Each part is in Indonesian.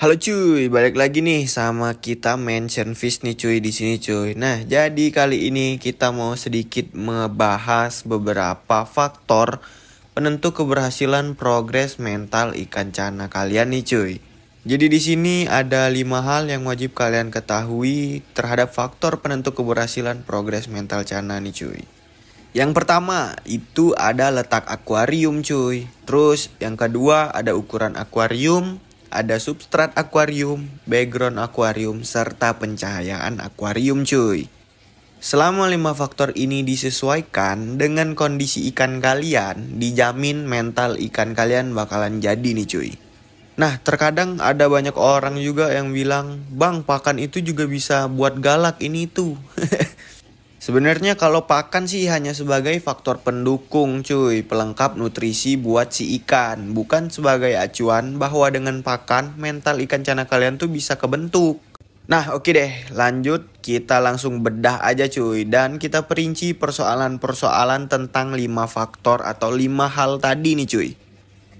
Halo cuy, balik lagi nih sama kita mention fish nih cuy di sini cuy. Nah, jadi kali ini kita mau sedikit membahas beberapa faktor penentu keberhasilan progres mental ikan cana kalian nih cuy. Jadi di sini ada lima hal yang wajib kalian ketahui terhadap faktor penentu keberhasilan progres mental cana nih cuy. Yang pertama itu ada letak akuarium cuy. Terus yang kedua ada ukuran akuarium, ada substrat akuarium, background akuarium, serta pencahayaan akuarium cuy. Selama lima faktor ini disesuaikan dengan kondisi ikan kalian, dijamin mental ikan kalian bakalan jadi nih cuy. Nah, terkadang ada banyak orang juga yang bilang, "Bang, pakan itu juga bisa buat galak ini tuh." Sebenarnya kalau pakan sih hanya sebagai faktor pendukung cuy, pelengkap nutrisi buat si ikan, bukan sebagai acuan bahwa dengan pakan mental ikan cana kalian tuh bisa kebentuk. Nah oke okay deh lanjut kita langsung bedah aja cuy dan kita perinci persoalan-persoalan tentang 5 faktor atau 5 hal tadi nih cuy.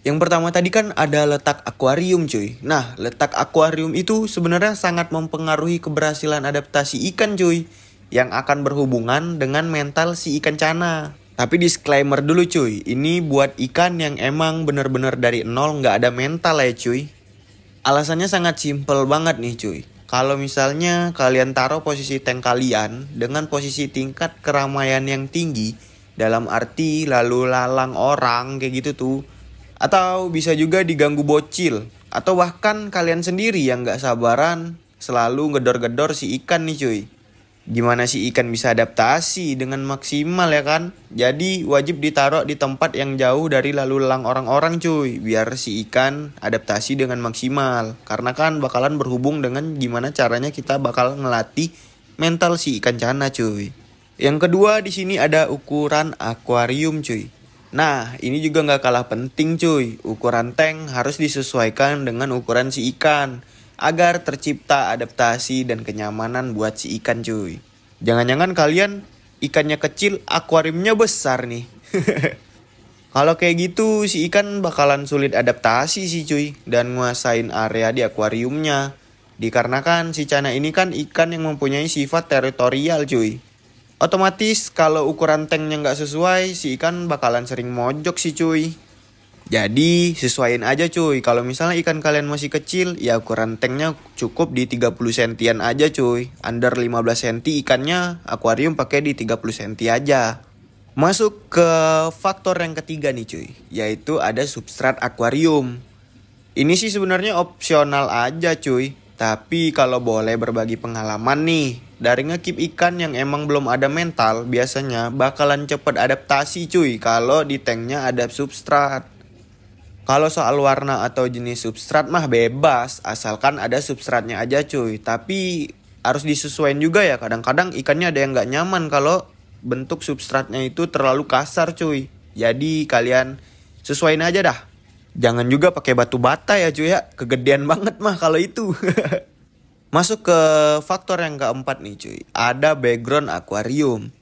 Yang pertama tadi kan ada letak akuarium cuy. Nah, letak akuarium itu sebenarnya sangat mempengaruhi keberhasilan adaptasi ikan cuy yang akan berhubungan dengan mental si ikan cana. Tapi disclaimer dulu cuy, ini buat ikan yang emang bener-bener dari nol nggak ada mental ya cuy. Alasannya sangat simple banget nih cuy. Kalau misalnya kalian taruh posisi tank kalian dengan posisi tingkat keramaian yang tinggi, dalam arti lalu lalang orang kayak gitu tuh, atau bisa juga diganggu bocil, atau bahkan kalian sendiri yang nggak sabaran selalu gedor-gedor si ikan nih cuy gimana sih ikan bisa adaptasi dengan maksimal ya kan? Jadi wajib ditaruh di tempat yang jauh dari lalu lalang orang-orang cuy, biar si ikan adaptasi dengan maksimal. Karena kan bakalan berhubung dengan gimana caranya kita bakal ngelatih mental si ikan cana cuy. Yang kedua di sini ada ukuran akuarium cuy. Nah, ini juga nggak kalah penting cuy. Ukuran tank harus disesuaikan dengan ukuran si ikan agar tercipta adaptasi dan kenyamanan buat si ikan cuy. Jangan-jangan kalian ikannya kecil, akuariumnya besar nih. Kalau kayak gitu si ikan bakalan sulit adaptasi sih cuy dan nguasain area di akuariumnya. Dikarenakan si cana ini kan ikan yang mempunyai sifat teritorial cuy. Otomatis kalau ukuran tanknya nggak sesuai, si ikan bakalan sering mojok sih cuy. Jadi sesuaiin aja cuy. Kalau misalnya ikan kalian masih kecil, ya ukuran tanknya cukup di 30 sentian aja cuy. Under 15 cm ikannya akuarium pakai di 30 cm aja. Masuk ke faktor yang ketiga nih cuy, yaitu ada substrat akuarium. Ini sih sebenarnya opsional aja cuy. Tapi kalau boleh berbagi pengalaman nih, dari ngekip ikan yang emang belum ada mental, biasanya bakalan cepet adaptasi cuy kalau di tanknya ada substrat. Kalau soal warna atau jenis substrat mah bebas, asalkan ada substratnya aja cuy. Tapi harus disesuaikan juga ya, kadang-kadang ikannya ada yang nggak nyaman kalau bentuk substratnya itu terlalu kasar cuy. Jadi kalian sesuaikan aja dah. Jangan juga pakai batu bata ya cuy ya, kegedean banget mah kalau itu. Masuk ke faktor yang keempat nih cuy, ada background akuarium.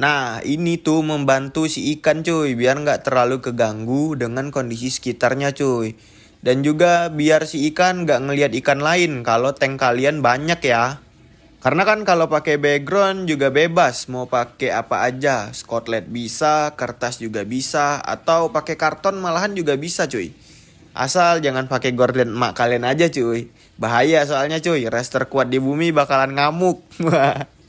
Nah, ini tuh membantu si ikan cuy, biar nggak terlalu keganggu dengan kondisi sekitarnya cuy. Dan juga biar si ikan nggak ngelihat ikan lain kalau tank kalian banyak ya. Karena kan kalau pakai background juga bebas, mau pakai apa aja, skotlet bisa, kertas juga bisa, atau pakai karton malahan juga bisa cuy. Asal jangan pakai gorden emak kalian aja cuy. Bahaya soalnya cuy, rester kuat di bumi bakalan ngamuk.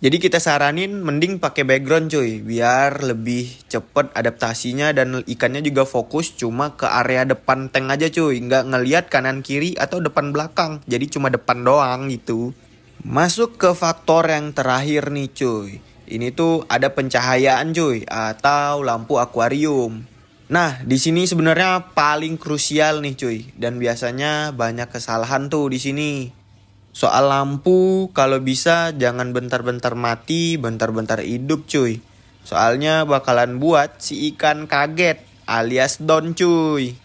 Jadi kita saranin mending pakai background cuy, biar lebih cepet adaptasinya dan ikannya juga fokus cuma ke area depan tank aja cuy, nggak ngeliat kanan kiri atau depan belakang, jadi cuma depan doang gitu. Masuk ke faktor yang terakhir nih cuy, ini tuh ada pencahayaan cuy atau lampu akuarium. Nah, di sini sebenarnya paling krusial nih cuy dan biasanya banyak kesalahan tuh di sini. Soal lampu, kalau bisa jangan bentar-bentar mati, bentar-bentar hidup cuy. Soalnya bakalan buat si ikan kaget alias don cuy.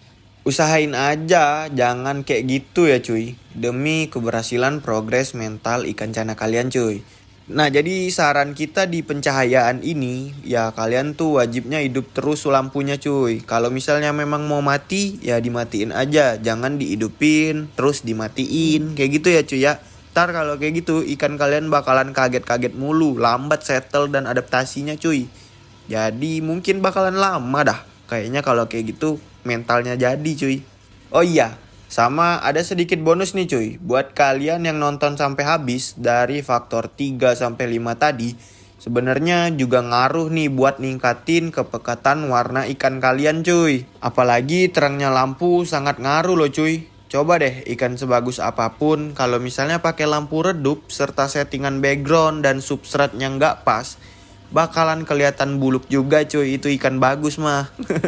Usahain aja, jangan kayak gitu ya cuy. Demi keberhasilan progres mental ikan cana kalian cuy. Nah, jadi saran kita di pencahayaan ini, ya kalian tuh wajibnya hidup terus lampunya cuy. Kalau misalnya memang mau mati, ya dimatiin aja. Jangan dihidupin, terus dimatiin. Kayak gitu ya cuy ya. Ntar kalau kayak gitu, ikan kalian bakalan kaget-kaget mulu. Lambat settle dan adaptasinya cuy. Jadi mungkin bakalan lama dah. Kayaknya kalau kayak gitu, mentalnya jadi cuy. Oh iya, sama ada sedikit bonus nih cuy, buat kalian yang nonton sampai habis dari faktor 3 sampai 5 tadi, sebenarnya juga ngaruh nih buat ningkatin kepekatan warna ikan kalian cuy. Apalagi terangnya lampu sangat ngaruh loh cuy. Coba deh ikan sebagus apapun kalau misalnya pakai lampu redup serta settingan background dan substratnya nggak pas bakalan kelihatan buluk juga cuy itu ikan bagus mah.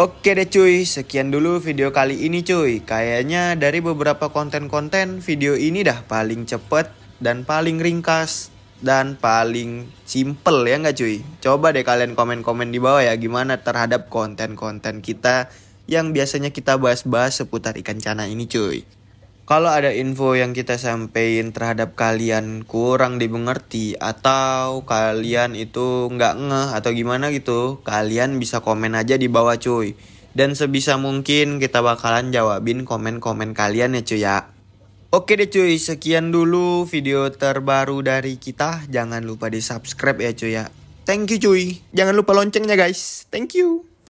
Oke deh cuy, sekian dulu video kali ini cuy. Kayaknya dari beberapa konten-konten video ini dah paling cepet dan paling ringkas dan paling simple ya nggak cuy. Coba deh kalian komen-komen di bawah ya gimana terhadap konten-konten kita yang biasanya kita bahas-bahas seputar ikan cana ini cuy. Kalau ada info yang kita sampaikan terhadap kalian kurang dimengerti atau kalian itu nggak ngeh atau gimana gitu, kalian bisa komen aja di bawah cuy. Dan sebisa mungkin kita bakalan jawabin komen-komen kalian ya cuy ya. Oke deh cuy, sekian dulu video terbaru dari kita. Jangan lupa di subscribe ya cuy ya. Thank you cuy. Jangan lupa loncengnya guys. Thank you.